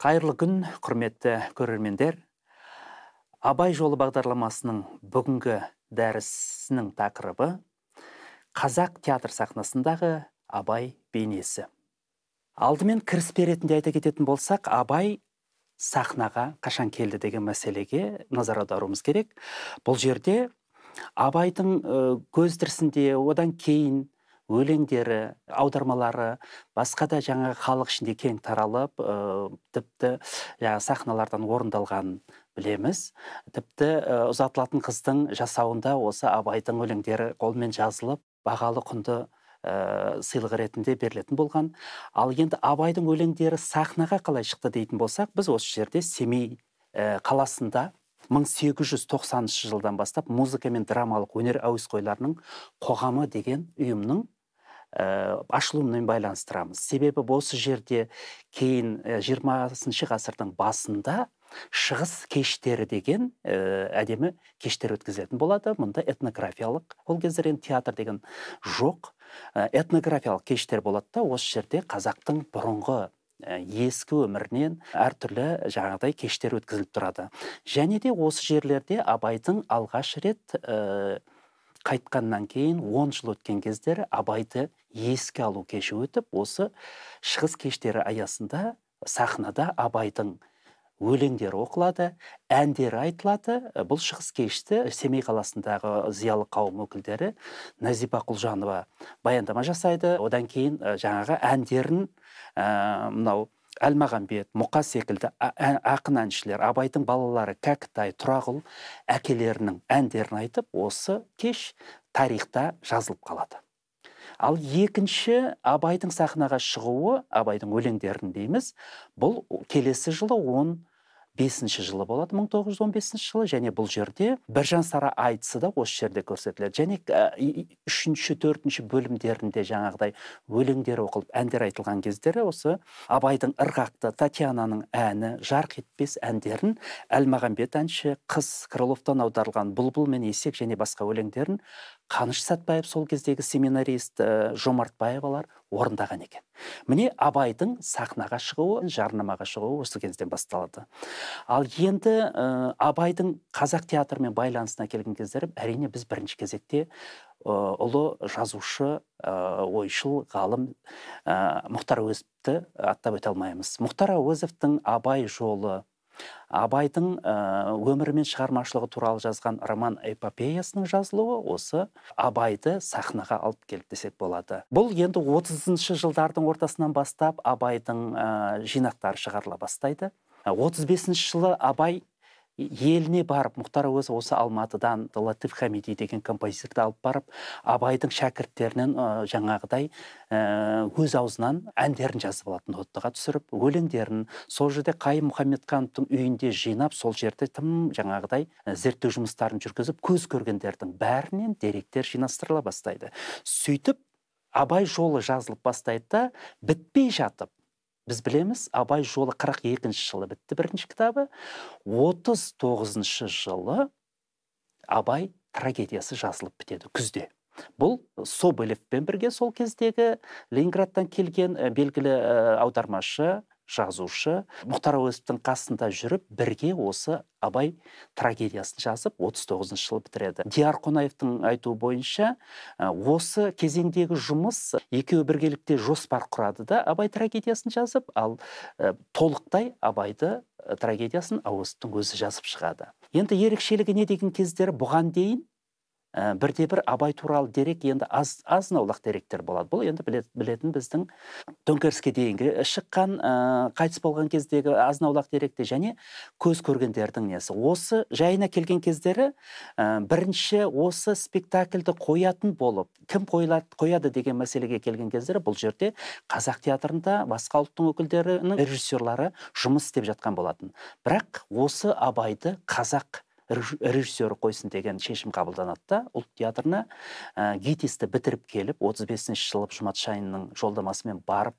қайырлы күн құрметті көрермендер абай жолы бағдарламасының бүгінгі дәрісінің тақырыбы қазақ театр сахнасындағы абай бейнесі алдымен кіріспе ретінде айта кететін болсақ абай сахнаға қашан келді деген мәселеге назар аударуымыз керек бұл жерде абайдың көз тірісінде одан кейін өлеңдері аудармалары басқа да жаңа халық ішінде кең таралып ә, тіпті жаңағы сахналардан орындалған білеміз тіпті ә, ұзатылатын қыздың жасауында осы абайдың өлеңдері қолмен жазылып бағалы құнды ә, сыйлық ретінде берілетін болған ал енді абайдың өлеңдері сахнаға қалай шықты дейтін болсақ біз осы жерде семей ә, қаласында 1890 жылдан бастап музыка мен драмалық өнер әуесқойларының қоғамы деген ұйымның ә, э, ашылуымен байланыстырамыз себебі осы жерде кейін э, жиырмасыншы ғасырдың басында шығыс кештері деген э, әдемі кештер өткізілетін болады мұнда этнографиялық ол кездер театр деген жоқ этнографиялық кештер болады да осы жерде қазақтың бұрынғы ескі өмірінен әртүрлі жаңағыдай кештер өткізіліп тұрады және де осы жерлерде абайдың алғаш рет қайтқаннан кейін он жыл өткен кездері абайды еске алу кеші өтіп осы шығыс кештері аясында сахнада абайдың өлеңдері оқылады әндері айтылады ә, бұл шығыс кешті семей қаласындағы зиялы қауым өкілдері назипа құлжанова баяндама жасайды одан кейін ә, жаңағы әндерін ә, мынау әлмағамбет мұқа секілді ақын әншілер абайдың балалары кәкітай тұрағыл, әкелерінің әндерін айтып осы кеш тарихта жазылып қалады ал екінші абайдың сахнаға шығуы абайдың өлеңдерін дейміз бұл келесі жылы он бесінші жылы болады 1915 жылы және бұл жерде біржан сара айтысы да осы жерде көрсетіледі және үшінші төртінші бөлімдерінде жаңағыдай өлеңдер оқылып әндер айтылған кездері осы абайдың ырғақты татьянаның әні жарқ етпес әндерін әлмағамбет әнші қыз крыловтан аударылған бұлбұл мен есек және басқа өлеңдерін қаныш сәтбаев сол кездегі семинарист ә, э, жомартбаевалар орындаған екен міне абайдың сахнаға шығуы жарнамаға шығуы осы кезден басталады ал енді э, абайдың қазақ театрымен байланысына келген кездері әрине біз бірінші кезекте э, ұлы жазушы ә, ойшыл ғалым ә, мұхтар әуезовті аттап өте алмаймыз мұхтар әуезовтің абай жолы абайдың э, өмірі мен шығармашылығы туралы жазған роман эпопеясының жазылуы осы абайды сахнаға алып келді десек болады бұл енді отызыншы жылдардың ортасынан бастап абайдың э, жинақтары шығарыла бастайды 35 бесінші жылы абай еліне барып мұхтар әуезов осы алматыдан латиф хамиди деген композиторды алып барып абайдың шәкірттерінен жаңағыдай өз аузынан әндерін жазып алатын ноттаға түсіріп өлеңдерін сол жерде қайым мұхаммедхановтың үйінде жинап сол жерде тым жаңағыдай зерттеу жұмыстарын жүргізіп көз көргендердің бәрінен деректер жинастырыла бастайды сөйтіп абай жолы жазылып бастайды да бітпей жатып біз білеміз абай жолы 42 екінші жылы бітті бірінші кітабы 39 тоғызыншы жылы абай трагедиясы жазылып бітеді күзде бұл соболевпен бірге сол кездегі ленинградтан келген э, белгілі э, аудармашы жазушы мұхтар әуезовтің қасында жүріп бірге осы абай трагедиясын жазып 39 тоғызыншы жылы бітіреді диар қонаевтың айтуы бойынша осы кезеңдегі жұмыс екеуі біргелікте жоспар құрады да абай трагедиясын жазып ал толықтай абайды трагедиясын әуезовтың өзі жазып шығады енді ерекшелігі не деген кездері бұған дейін ә, бірде бір абай туралы дерек енді аз аулақ деректер болады бұл енді білетін біздің төңкеріске дейінгі шыққан ә, қайтыс болған кездегі аулақ деректе және көз көргендердің несі осы жайына келген кездері э, бірінші осы спектакльді қоятын болып кім қойлады, қояды деген мәселеге келген кездері бұл жерде қазақ театрында басқа ұлттың өкілдерінің режиссерлары жұмыс істеп жатқан болатын бірақ осы абайды қазақ режиссер қойсын деген шешім қабылданады да ұлт театрына ә, гитисті бітіріп келіп 35 жылы жұмат шайынның жолдамасымен барып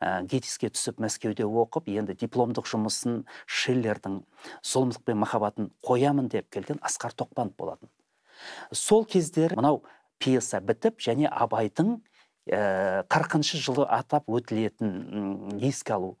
ә, гитиске түсіп мәскеуде оқып енді дипломдық жұмысын шиллердің зұлымдық пен махаббатын қоямын деп келген асқар тоқпанов болатын сол кездері мынау пьеса бітіп және абайдың э, қырқыншы жылы атап өтілетін еске алу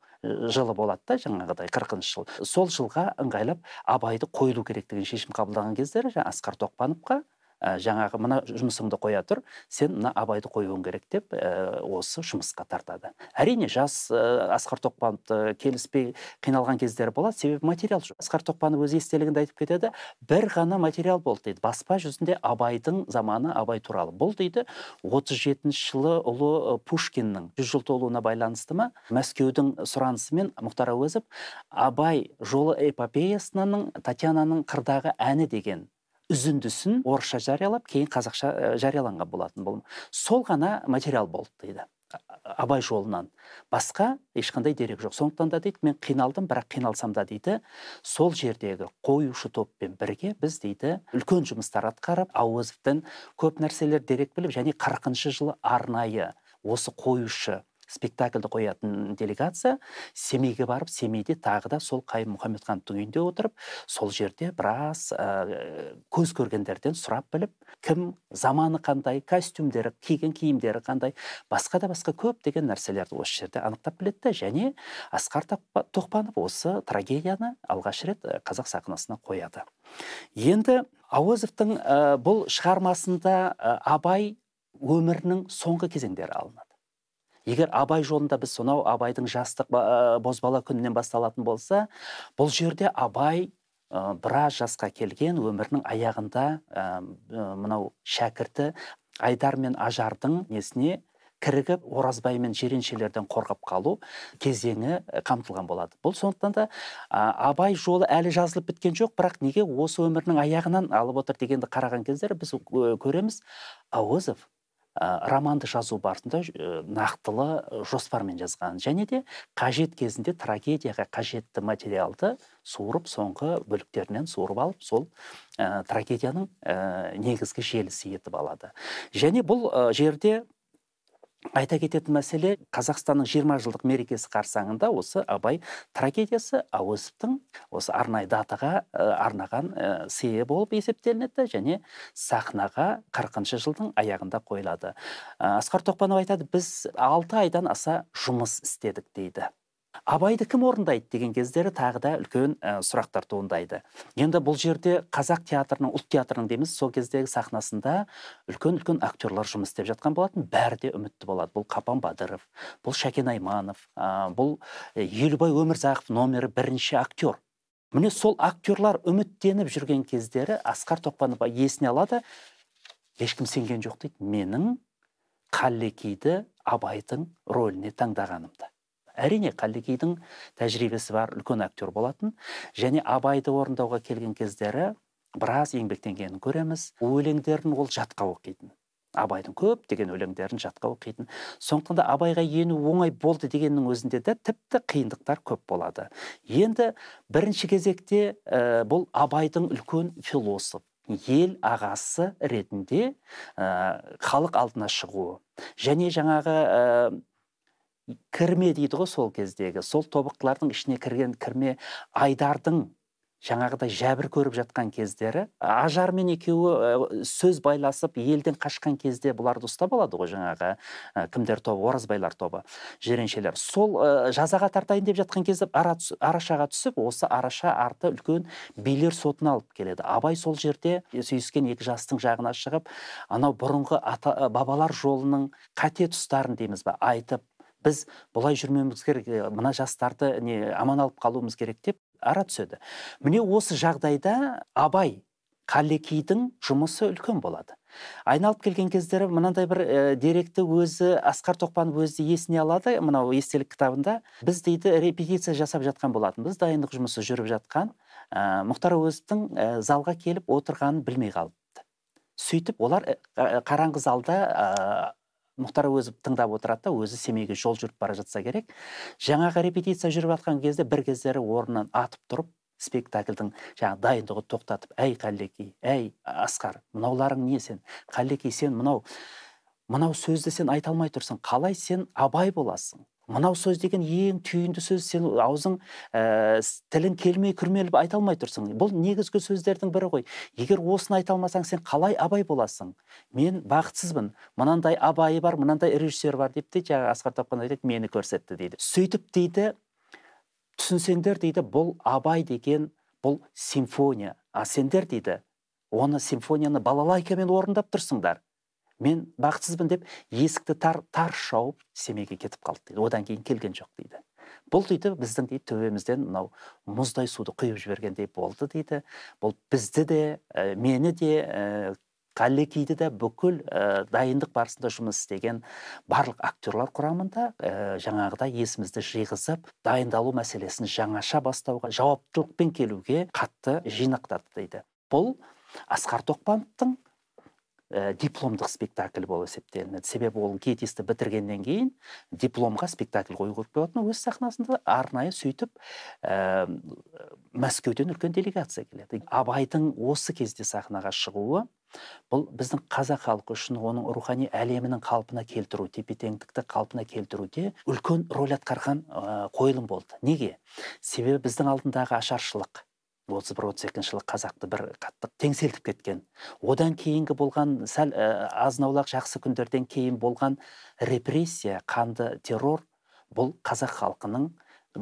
жылы болады да жаңағыдай қырқыншы жыл сол жылға ыңғайлап абайды қойылу деген шешім қабылдаған кездері жаңағы асқар тоқпановқа Ә, жаңағы мына жұмысыңды қоя тұр сен мына абайды қоюың керек деп ә, осы жұмысқа тартады әрине жас ә, асқар тоқпановты келіспей қиналған кездері болады себебі материал жоқ асқар тоқпанов өз естелігінде айтып кетеді бір ғана материал болды дейді баспа жүзінде абайдың заманы абай туралы бұл дейді 37 жетінші жылы ұлы пушкиннің жүз жыл толуына байланысты ма мәскеудің сұранысымен мұхтар әуезов абай жолы эпопеясының татьянаның қырдағы әні деген үзіндісін орысша жариялап кейін қазақша э, жарияланған болатын бұл сол ғана материал болды дейді абай жолынан басқа ешқандай дерек жоқ сондықтан да дейді мен қиналдым бірақ қиналсам да дейді сол жердегі қоюшы топпен бірге біз дейді үлкен жұмыстар атқарып әуезовтің көп нәрселер дерек біліп және қырқыншы жылы арнайы осы қоюшы спектакльді қоятын делегация семейге барып семейде тағы да сол қайым мұхаммедхановтың үйінде отырып сол жерде біраз көз көргендерден сұрап біліп кім заманы қандай костюмдері киген киімдері қандай басқа да басқа көп деген нәрселерді осы жерде анықтап біледі және асқар тоқпанов осы трагедияны алғаш рет э, қазақ сахнасына қояды енді ауызовтың ә, э, бұл шығармасында э, абай өмірінің соңғы кезеңдері алынады егер абай жолында біз сонау абайдың жастық ә, бозбала күнінен басталатын болса бұл жерде абай ә, біраз жасқа келген өмірінің аяғында э, мынау шәкірті айдар мен ажардың несіне кірігіп оразбай мен жиреншелерден қорғап қалу кезеңі қамтылған болады бұл сондықтан да абай жолы әлі жазылып біткен жоқ бірақ неге осы өмірінің аяғынан алып отыр дегенді қараған кездер біз көреміз әуезов Э, романды жазу барысында э, нақтылы э, жоспармен жазған және де қажет кезінде трагедияға қажетті материалды суырып соңғы бөліктерінен суырып алып сол ә, трагедияның ә, негізгі желісі етіп алады және бұл ә, жерде айта кететін мәселе қазақстанның 20 жылдық мерекесі қарсаңында осы абай трагедиясы әуезовтің осы арнайы датаға э, арнаған ә, сыйы болып есептелінеді және сахнаға қырқыншы жылдың аяғында қойылады э, асқар тоқпанов айтады біз алты айдан аса жұмыс істедік дейді абайды кім орындайды деген кездері тағы да үлкен ә, сұрақтар туындайды енді бұл жерде қазақ театрының ұлт театрының дейміз сол кездегі сахнасында үлкен үлкен актерлар жұмыс істеп жатқан болатын бәрі де үмітті болады бұл қапан бадыров бұл шәкен айманов ә, бұл елубай өмірзақов номері бірінші актер міне сол актерлар үміттеніп жүрген кездері асқар тоқпанов есіне алады ешкім сенген жоқ дейді менің қаллекиді абайдың рөліне таңдағанымды әрине қалекейдің тәжірибесі бар үлкен актер болатын және абайды орындауға келген кездері біраз еңбектенгенін көреміз өлеңдерін ол жатқа оқитын абайдың көп деген өлеңдерін жатқа оқитын сондықтан да абайға ену оңай болды дегеннің өзінде де тіпті қиындықтар көп болады енді бірінші кезекте э, бұл абайдың үлкен философ ел ағасы ретінде э, халық алдына шығуы және жаңағы э, кірме дейді ғой сол кездегі сол тобықтылардың ішіне кірген кірме айдардың жаңағыдай жәбір көріп жатқан кездері ажармен екеуі сөз байласып елден қашқан кезде бұларды ұстап алады ғой жаңағы кімдер тобы оразбайлар тобы жиреншелер сол ә, жазаға тартайын деп жатқан кезде арашаға түсіп осы араша арты үлкен билер сотын алып келеді абай сол жерде сүйіскен екі жастың жағына шығып анау бұрынғы ата, бабалар жолының қате тұстарын дейміз ба айтып біз бұлай жүрмеуіміз керек мына жастарды не аман алып қалуымыз керек деп ара түседі міне осы жағдайда абай қалекейдің жұмысы үлкен болады айналып келген кездері мынандай бір ә, деректі өзі асқар тоқпанов өзі есіне алады мынау естелік кітабында біз дейді репетиция жасап жатқан болатынбыз дайындық жұмысы жүріп жатқан ә, мұхтар әуезовтің залға келіп отырғанын білмей қалыпты сөйтіп олар қараңғы залда мұхтар өзі тыңдап отырады да өзі семейге жол жүріп бара жатса керек жаңағы репетиция жүріп жатқан кезде бір кездері орнынан атып тұрып спектакльдің жаңа дайындығы тоқтатып әй қалекей, әй асқар мынауларың не сен Қалеки, сен мынау мынау сөзді сен айта алмай тұрсың қалай сен абай боласың мынау сөз деген ең түйінді сөз сен аузың ә, тілің келмей күрмеліп айта алмай тұрсың бұл негізгі сөздердің бірі ғой егер осыны айта алмасаң сен қалай абай боласың мен бақытсызбын мынандай абайы бар мынандай режиссер бар деп дейді жаңағы асқар тапқан айтады мені көрсетті дейді сөйтіп дейді түсінсеңдер дейді бұл абай деген бұл симфония а сендер дейді оны симфонияны балалайкамен орындап тұрсыңдар мен бақытсызбын деп есікті тар тар шауып семейге кетіп қалды дейді одан кейін келген жоқ дейді бұл дейді біздің дейді төбемізден мынау мұздай суды құйып жібергендей болды дейді бұл бізді де мені де ә, де бүкіл дайындық барысында жұмыс істеген барлық актерлар құрамында ә, жаңағыдай есімізді жиғызып дайындалу мәселесін жаңаша бастауға жауаптылықпен келуге қатты жинақтады дейді бұл асқар тоқпановтың Э, дипломдық спектакль болып есептелінеді себебі ол гетисті бітіргеннен кейін дипломға спектакль қою керек болатын өз сахнасында арнайы сөйтіп ә, мәскеуден үлкен делегация келеді абайдың осы кезде сахнаға шығуы бұл біздің қазақ халқы үшін оның рухани әлемінің қалпына келтіру тепе теңдікті қалпына келтіруде үлкен рөл атқарған ә, қойылым болды неге себебі біздің алдындағы ашаршылық отыз бір отыз екінші жылы қазақты бір қатты теңселтіп кеткен одан кейінгі болған сәл ә, жақсы күндерден кейін болған репрессия қанды террор бұл қазақ халқының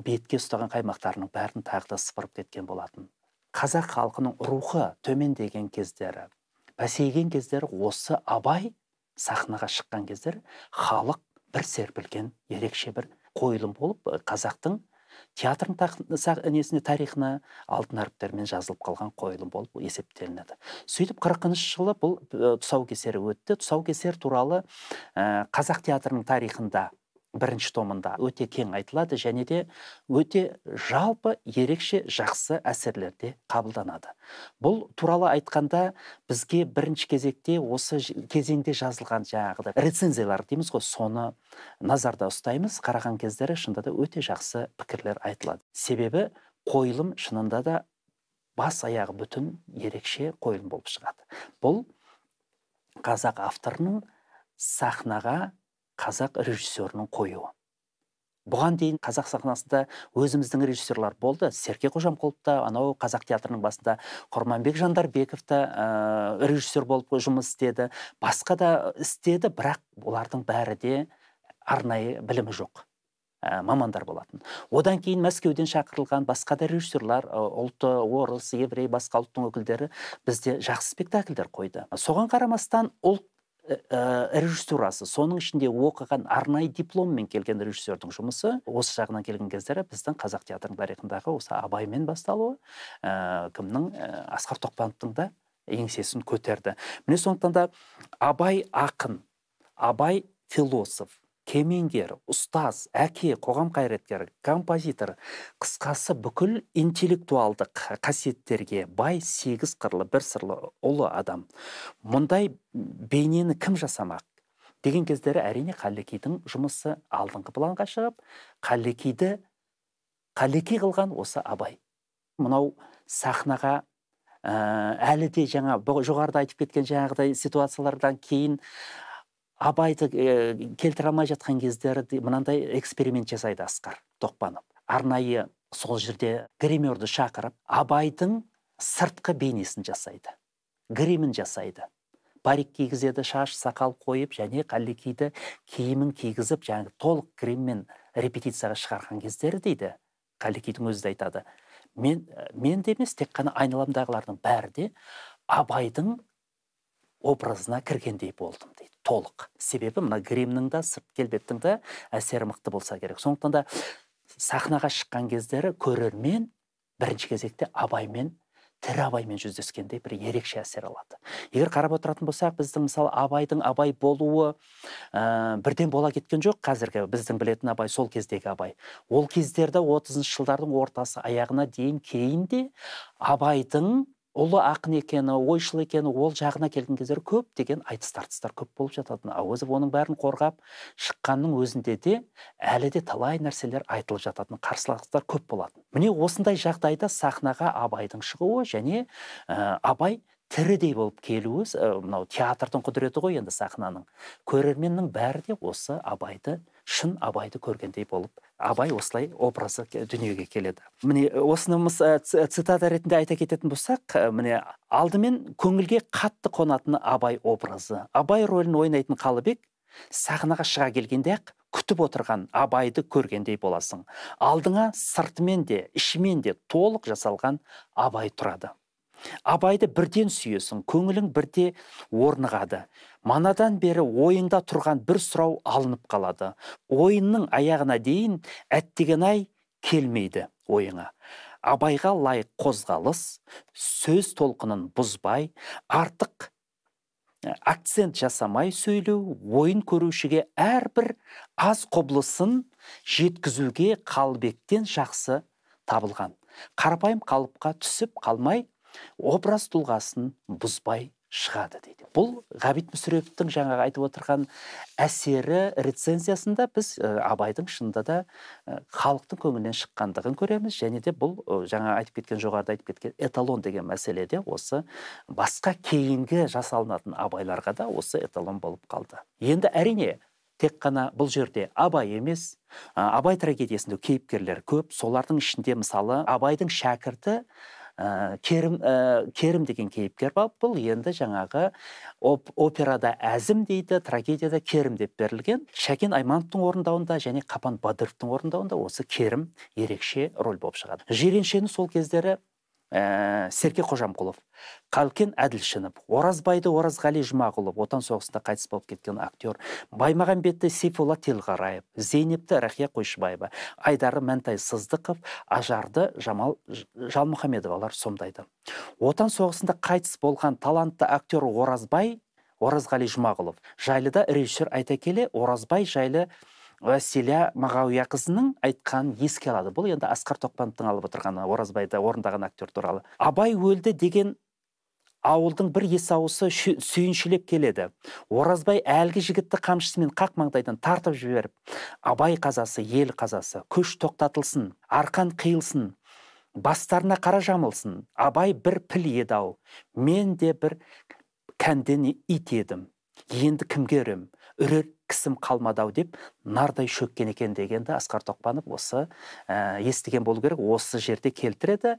бетке ұстаған қаймақтарының бәрін тағы да сыпырып кеткен болатын қазақ халқының рухы төмендеген кездері бәсейген кездері осы абай сахнаға шыққан кездері халық бір серпілген ерекше бір қойылым болып э, қазақтың театрдың тақ, несіне тарихына алтын әріптермен жазылып қалған қойылым болып есептелінеді сөйтіп қырқыншы жылы бұл тұсаукесері өтті тұсаукесер туралы э, қазақ театрының тарихында бірінші томында өте кең айтылады және де өте жалпы ерекше жақсы әсерлерде қабылданады бұл туралы айтқанда бізге бірінші кезекте осы кезеңде жазылған жаңағыдай рецензиялар дейміз ғой соны назарда ұстаймыз қараған кездері шынында да өте жақсы пікірлер айтылады себебі қойылым шынында да бас аяғы бүтін ерекше қойылым болып шығады бұл қазақ авторының сахнаға қазақ режиссерінің қоюы бұған дейін қазақ сахнасында өзіміздің режиссерлар болды серке қожамқұлов та анау қазақ театрының басында құрманбек жандарбеков та э, режиссер болып жұмыс істеді басқа да істеді бірақ олардың бәрі де арнайы білімі жоқ э, мамандар болатын одан кейін мәскеуден шақырылған басқа да режиссерлар э, ұлты орыс еврей басқа ұлттың өкілдері бізде жақсы спектакльдер қойды соған қарамастан ұлт Э, э, режиссурасы соның ішінде оқыған арнайы дипломмен келген режиссердің жұмысы осы жағынан келген кездері біздің қазақ театрының тарихындағы осы абаймен басталуы ә, кімнің ә, асқар тоқпановтың да еңсесін көтерді міне сондықтан да абай ақын абай философ кемеңгер ұстаз әке қоғам қайраткері композитор қысқасы бүкіл интеллектуалдық қасиеттерге бай сегіз қырлы бір сырлы ұлы адам мұндай бейнені кім жасамақ деген кездері әрине қалекидің жұмысы алдыңғы планға шығып қалекейді қалеки қылған осы абай мынау сахнаға ә, әлі де жаңа жоғарыда айтып кеткен жаңағыдай ситуациялардан кейін абайды ә, э, келтіре алмай жатқан кездері мынандай эксперимент жасайды асқар тоқпанов арнайы сол жерде гримерді шақырып абайдың сыртқы бейнесін жасайды гримін жасайды парик кигізеді шаш сақал қойып және қалекиді киімін кигізіп жаңағы толық гриммен репетицияға шығарған кездері дейді қалекидің өзі де айтады мен э, мен де емес тек қана айналамдағылардың бәрі де абайдың образына кіргендей болдым дейді толық себебі мына гримнің да сырт келбеттің де әсері мықты болса керек сондықтан да сахнаға шыққан кездері көрермен бірінші кезекте абаймен тірі абаймен жүздескенде бір ерекше әсер алады егер қарап отыратын болсақ біздің мысалы абайдың абай болуы э, бірден бола кеткен жоқ қазіргі біздің білетін абай сол кездегі абай ол кездерді отызыншы жылдардың ортасы аяғына дейін кейін де абайдың ұлы ақын екені ойшыл екені ол жағына келген кездері деген айтыс тартыстар көп болып жататын әуезов оның бәрін қорғап шыққанның өзінде де әлі де талай нәрселер айтылып жататын қарсыластар көп болатын міне осындай жағдайда сахнаға абайдың шығуы және ә, абай тірідей болып келуі мынау театрдың құдіреті ғой енді сахнаның көрерменнің бәрі де осы абайды шын абайды көргендей болып абай осылай образы дүниеге келеді міне э, осыны э, э, цитата ретінде айта кететін болсақ міне алдымен көңілге қатты қонатыны абай образы абай рөлін ойнайтын қалыбек сахнаға шыға келгенде ақ күтіп отырған абайды көргендей боласың алдыңа сыртымен де ішімен де толық жасалған абай тұрады абайды бірден сүйесің көңілің бірде орнығады манадан бері ойында тұрған бір сұрау алынып қалады ойынның аяғына дейін әттеген ай келмейді ойыңа абайға лайық қозғалыс сөз толқынын бұзбай артық ә, акцент жасамай сөйлеу ойын көрушіге әрбір аз қоблысын жеткізуге қалбектен жақсы табылған қарапайым қалыпқа түсіп қалмай образ тұлғасын бұзбай шығады дейді бұл ғабит мүсіреповтің жаңағы айтып отырған әсері рецензиясында біз абайдың шынында да халықтың көңілінен шыққандығын көреміз және де бұл жаңа айтып кеткен жоғарыда айтып кеткен эталон деген мәселеде осы басқа кейінгі жасалынатын абайларға да осы эталон болып қалды енді әрине тек қана бұл жерде абай емес абай трагедиясында кейіпкерлер көп солардың ішінде мысалы абайдың шәкірті ә, керім э, керім деген кейіпкер бар бұл енді жаңағы операда әзім дейді трагедияда керім деп берілген шәкен аймановтың орындауында және қапан бадыровтың орындауында осы керім ерекше роль болып шығады жиреншені сол кездері ә, э, серке қожамқұлов қалкен әділшінов оразбайды оразғали жұмағұлов отан соғысында қайтыс болып кеткен актер баймағамбетті сейфулла телғараев зейнепті рахия қойшыбаева айдары мәнтай сыздықов ажарды жамал жалмұхамедовалар сомдайды отан соғысында қайтыс болған талантты актер оразбай оразғали жұмағұлов жайлы да режиссер айта келе оразбай жайлы уәсила қызының айтқанын еске алады бұл енді асқар тоқпановтың алып отырғаны Оразбайды орындаған актер туралы абай өлді деген ауылдың бір есауысы сүйіншілеп келеді оразбай әлгі жігітті қамшысымен қақ маңдайдан тартып жіберіп абай қазасы ел қазасы көш тоқтатылсын арқан қиылсын бастарына қара жамылсын абай бір піл еді ау мен де бір кәнден ит едім енді кімге үрем үрер кісім қалмады деп нардай шөккен екен дегенді асқар тоқпанов осы ә, естіген болу керек осы жерде келтіреді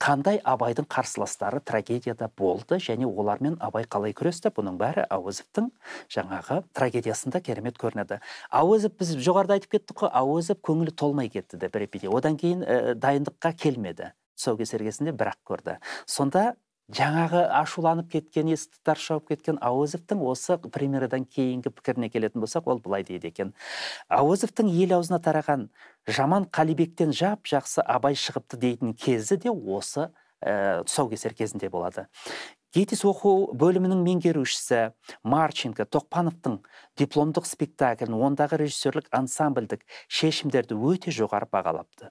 қандай абайдың қарсыластары трагедияда болды және олармен абай қалай күресті бұның бәрі әуезовтің жаңағы трагедиясында керемет көрінеді әуезов біз жоғарыда айтып кеттік қой әуезов көңілі толмай кетті деп одан кейін ә, дайындыққа келмеді тұсаукесер кезінде бірақ көрді сонда жаңағы ашуланып кеткен тарс шауып кеткен әуезовтің осы премьерадан кейінгі пікіріне келетін болсақ ол былай дейді екен әуезовтың ел аузына тараған жаман қалибектен жап жақсы абай шығыпты дейтін кезі де осы ә, тұсаукесер кезінде болады гетис оқу бөлімінің меңгерушісі марченко тоқпановтың дипломдық спектаклін ондағы режиссерлік ансамбльдік шешімдерді өте жоғары бағалапты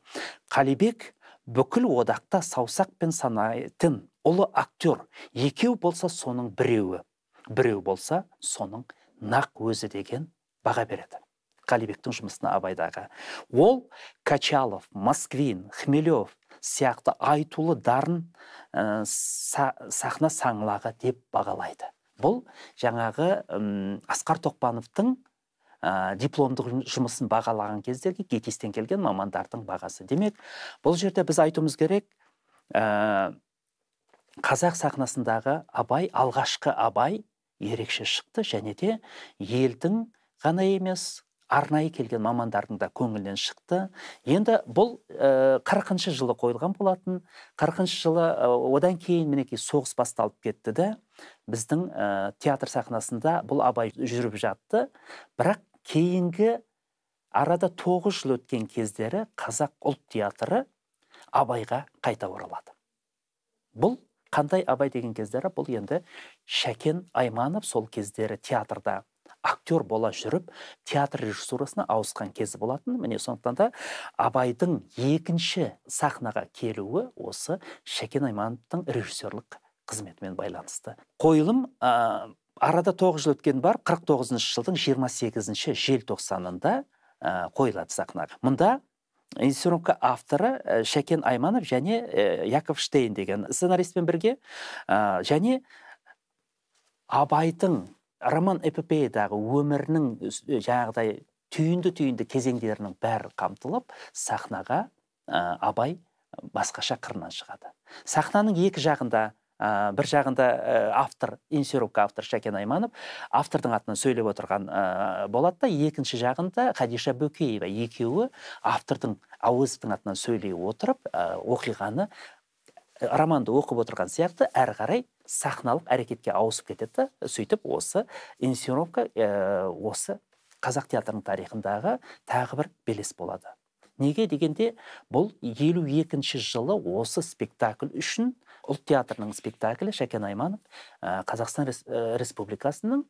қалибек бүкіл одақта саусақпен санайтын ұлы актер екеу болса соның біреуі біреу болса соның нақ өзі деген баға береді қалибектің жұмысына абайдағы ол качалов москвин хмелев сияқты айтулы дарын ә, са, сахна саңлағы деп бағалайды бұл жаңағы ұм, асқар тоқпановтың ә, дипломдық жұмысын бағалаған кездегі гетистен келген мамандардың бағасы демек бұл жерде біз айтуымыз керек э, қазақ сахнасындағы абай алғашқы абай ерекше шықты және де елдің ғана емес арнайы келген мамандардың да көңілінен шықты енді бұл э, қырқыншы жылы қойылған болатын қырқыншы жылы э, одан кейін мінекей соғыс басталып кетті да біздің э, театр сахнасында бұл абай жүріп жатты бірақ кейінгі арада тоғыз жыл өткен кездері қазақ ұлт театры абайға қайта оралады бұл қандай абай деген кездері бұл енді шәкен айманов сол кездері театрда актер бола жүріп театр режиссурасына ауысқан кезі болатын міне сондықтан да абайдың екінші сахнаға келуі осы шәкен аймановтың режиссерлік қызметімен байланысты қойылым арада тоғыз жыл өткен бар 49 тоғызыншы жылдың 28 сегізінші желтоқсанында ә, қойылады сахнаға мұнда инсценовка авторы э, шәкен айманов және э, яков штейн деген сценаристпен бірге және абайдың роман эпопеядағы өмірінің э, жаңағыдай түйінді түйінді кезеңдерінің бәрі қамтылып сахнаға абай басқаша қырынан шығады сахнаның екі жағында ә, бір жағында э, автор инсировка автор шәкен айманов автордың атынан сөйлеп отырған ә, э, болады да екінші жағында хадиша бөкеева екеуі автордың әуезовтың атынан сөйлей отырып ә, оқиғаны романды оқып отырған сияқты әрі қарай сахналық әрекетке ауысып кетеді да сөйтіп осы инсировка осы қазақ театрының тарихындағы тағы бір белес болады неге дегенде бұл елу екінші жылы осы спектакль үшін ұлт театрының спектаклі шәкен айманов қазақстан республикасының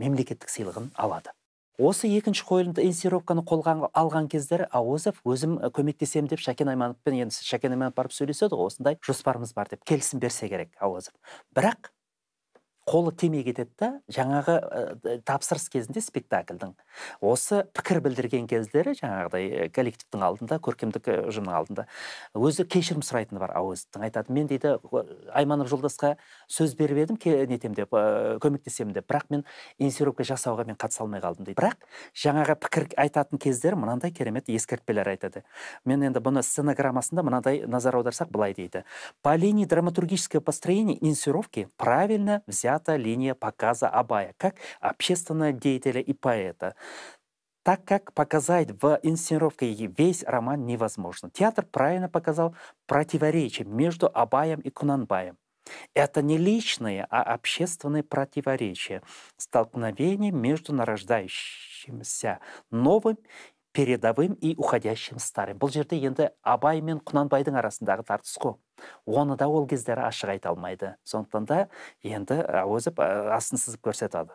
мемлекеттік сыйлығын алады осы екінші қойылымды инсировканы қолға алған кездері аузов өзім көмектесем деп шәкен аймановпен енді шәкен айманов барып сөйлеседі ғой осындай жоспарымыз бар деп келісім берсе керек аузов бірақ қолы тимей кетеді да жаңағы ә, тапсырыс кезінде спектакльдің осы пікір білдірген кездері жаңағыдай коллективтің алдында көркемдік ұжымның алдында өзі кешірім сұрайтыны бар әуезовтің айтады мен дейді айманов жолдасқа сөз беріп едім нетемін деп ә, көмектесемін деп бірақ мен инсировка жасауға мен қатыса алмай қалдым дейді бірақ жаңағы пікір айтатын кездері мынандай керемет ескертпелер айтады мен енді бұны сценограммасында мынандай назар аударсақ былай дейді по линии драматургического построения инсировки правильно взят взята линия показа Абая как общественного деятеля и поэта так как показать в инсценировке весь роман невозможно. Театр правильно показал противоречие между Абаем и Кунанбаем. Это не личные, а общественные противоречия, столкновение между нарождающимся новым передовым и уходящим старым бұл жерде енді абай мен құнанбайдың арасындағы тартыс қой оны да ол кездері ашық айта алмайды сондықтан да енді әуезов астын сызып көрсетеді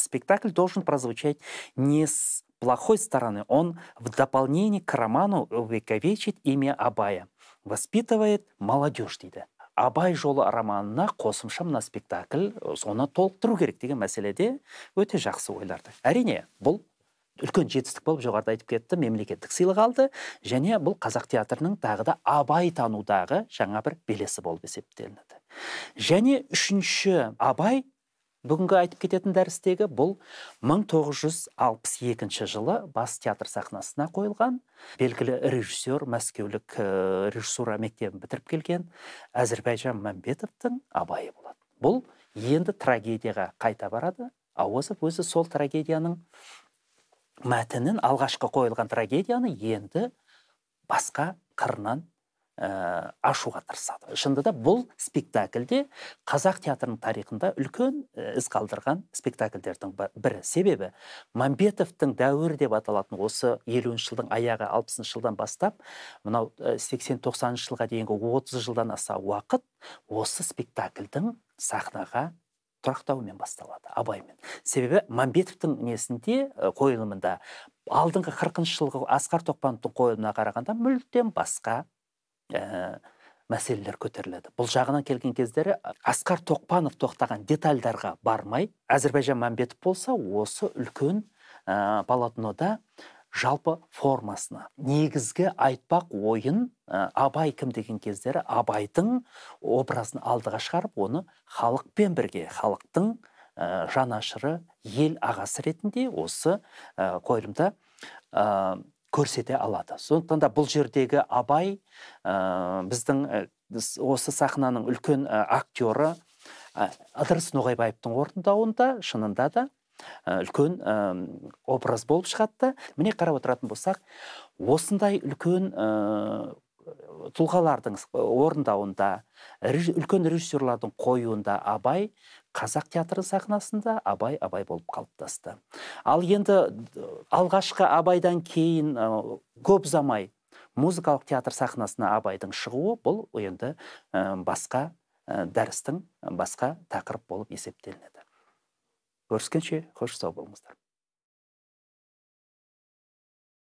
спектакль должен прозвучать не с плохой стороны он в дополнение к роману увековечит имя абая воспитывает молодежь дейді абай жолы романына қосымша мына спектакль э, соны толықтыру керек деген мәселеде өте жақсы ойларды әрине бұл үлкен жетістік болып жоғарыда айтып кетті мемлекеттік сыйлық алды және бұл қазақ театрының тағы да абай танудағы жаңа бір белесі болып есептелінеді және үшінші абай бүгінгі айтып кететін дәрістегі бұл 1962 жылы бас театр сахнасына қойылған белгілі режиссер мәскеулік э, режиссура мектебін бітіріп келген әзірбайжан мәмбетовтың абайы болады бұл енді трагедияға қайта барады әуезов өзі сол трагедияның мәтінін алғашқы қойылған трагедияны енді басқа қырынан ә, ашуға тырысады шынында да бұл спектакльде қазақ театрының тарихында үлкен э, із қалдырған спектакльдердің бірі себебі Мамбетовтың дәуірі деп аталатын осы елуінші жылдың аяғы алпысыншы жылдан бастап мынау э, сексен тоқсаныншы жылға дейінгі отыз жылдан аса уақыт осы спектакльдің сахнаға Тұрақтауымен басталады абаймен себебі мәмбетовтың несінде қойылымында алдыңғы қырқыншы жылғы асқар тоқпановтың қойылымына қарағанда мүлдем басқа ә, мәселелер көтеріледі бұл жағынан келген кездері асқар тоқпанов тоқтаған детальдарға бармай әзірбайжан мәмбетов болса осы үлкен ә, полотнода жалпы формасына негізгі айтпақ ойын абай кім деген кездері абайдың образын алдыға шығарып оны халықпен бірге халықтың ә, жанашыры ел ағасы ретінде осы ә, қойылымда ә, көрсете алады сондықтан да бұл жердегі абай ә, біздің осы сахнаның үлкен ә, актері ә, ыдырыс ноғайбаевтың орындауында шынында да Э, үлкен образ болып шығады міне қарап отыратын болсақ осындай үлкен э, тұлғалардың орындауында үлкен режиссерлардың қоюында абай қазақ театры сахнасында абай абай болып қалыптасты ал енді алғашқы абайдан кейін э, көп замай музыкалық театр сахнасына абайдың шығуы бұл енді басқа дәрістің басқа тақырып болып есептелінеді көріскенше қош сау болыңыздар